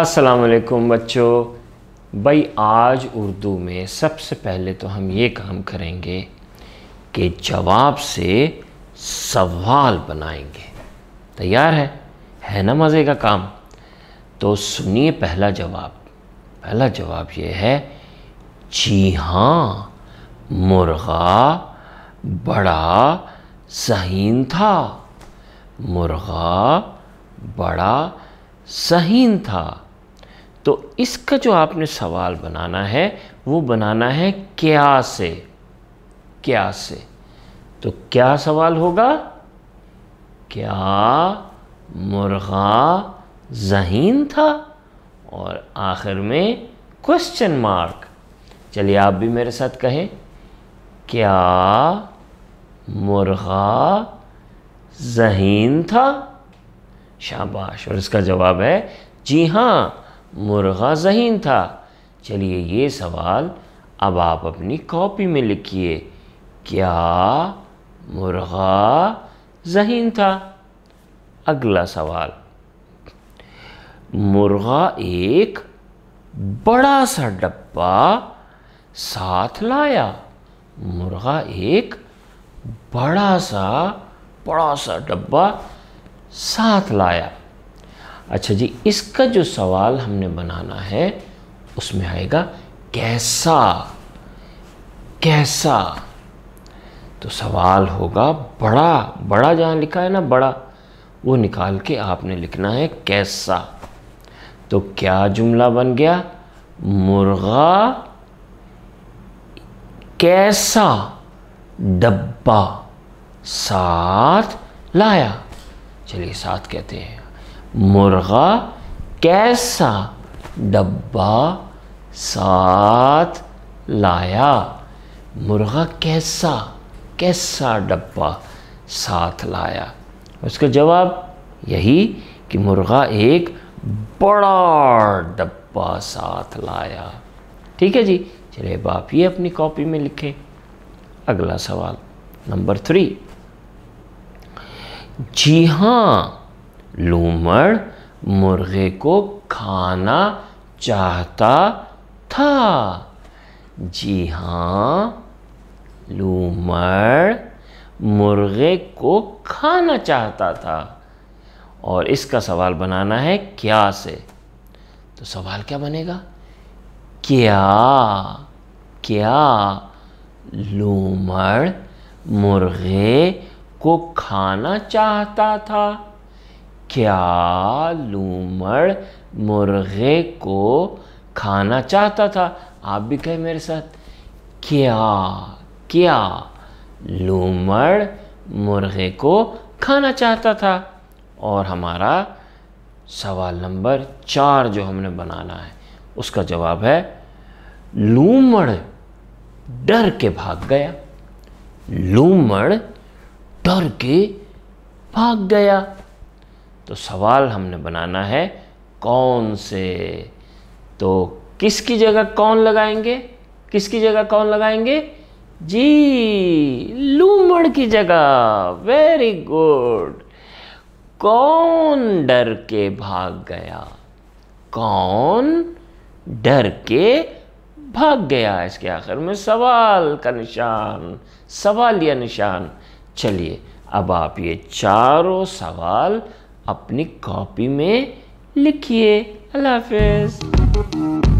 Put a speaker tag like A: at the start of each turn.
A: असलकुम बच्चों भाई आज उर्दू में सबसे पहले तो हम ये काम करेंगे कि जवाब से सवाल बनाएंगे तैयार है है ना मज़े का काम तो सुनिए पहला जवाब पहला जवाब ये है जी हाँ मुर्गा बड़ा सहीन था मुर्गा बड़ा सहीन था तो इसका जो आपने सवाल बनाना है वो बनाना है क्या से क्या से तो क्या सवाल होगा क्या मुर्गा जहीन था और आखिर में क्वेश्चन मार्क चलिए आप भी मेरे साथ कहें क्या मुर्गा जहीन था शाबाश और इसका जवाब है जी हाँ मुर्गा जहीन था चलिए ये सवाल अब आप अपनी कॉपी में लिखिए क्या मुर्गा जहीन था अगला सवाल मुर्गा एक बड़ा सा डब्बा साथ लाया मुर्गा एक बड़ा सा बड़ा सा डब्बा साथ लाया अच्छा जी इसका जो सवाल हमने बनाना है उसमें आएगा कैसा कैसा तो सवाल होगा बड़ा बड़ा जहाँ लिखा है ना बड़ा वो निकाल के आपने लिखना है कैसा तो क्या जुमला बन गया मुर्गा कैसा डब्बा साथ लाया चलिए साथ कहते हैं मुर्गा कैसा डब्बा साथ लाया मुर्गा कैसा कैसा डब्बा साथ लाया उसका जवाब यही कि मुर्गा एक बड़ा डब्बा साथ लाया ठीक है जी चलिए बाप ये अपनी कॉपी में लिखें अगला सवाल नंबर थ्री जी हाँ लूमड़ मुर्गे को खाना चाहता था जी हाँ लूमड़ मुर्गे को खाना चाहता था और इसका सवाल बनाना है क्या से तो सवाल क्या बनेगा क्या क्या लूमड़ मुर्गे को खाना चाहता था क्या लूमड़ मुर्गे को खाना चाहता था आप भी कहें मेरे साथ क्या क्या लूमड़ मुर्गे को खाना चाहता था और हमारा सवाल नंबर चार जो हमने बनाना है उसका जवाब है लूमड़ डर के भाग गया लूमड़ डर के भाग गया तो सवाल हमने बनाना है कौन से तो किसकी जगह कौन लगाएंगे किसकी जगह कौन लगाएंगे जी लूमड़ की जगह वेरी गुड कौन डर के भाग गया कौन डर के भाग गया इसके आखिर में सवाल का निशान सवाल या निशान चलिए अब आप ये चारों सवाल अपनी कॉपी में लिखिए अल्लाह हाफिज़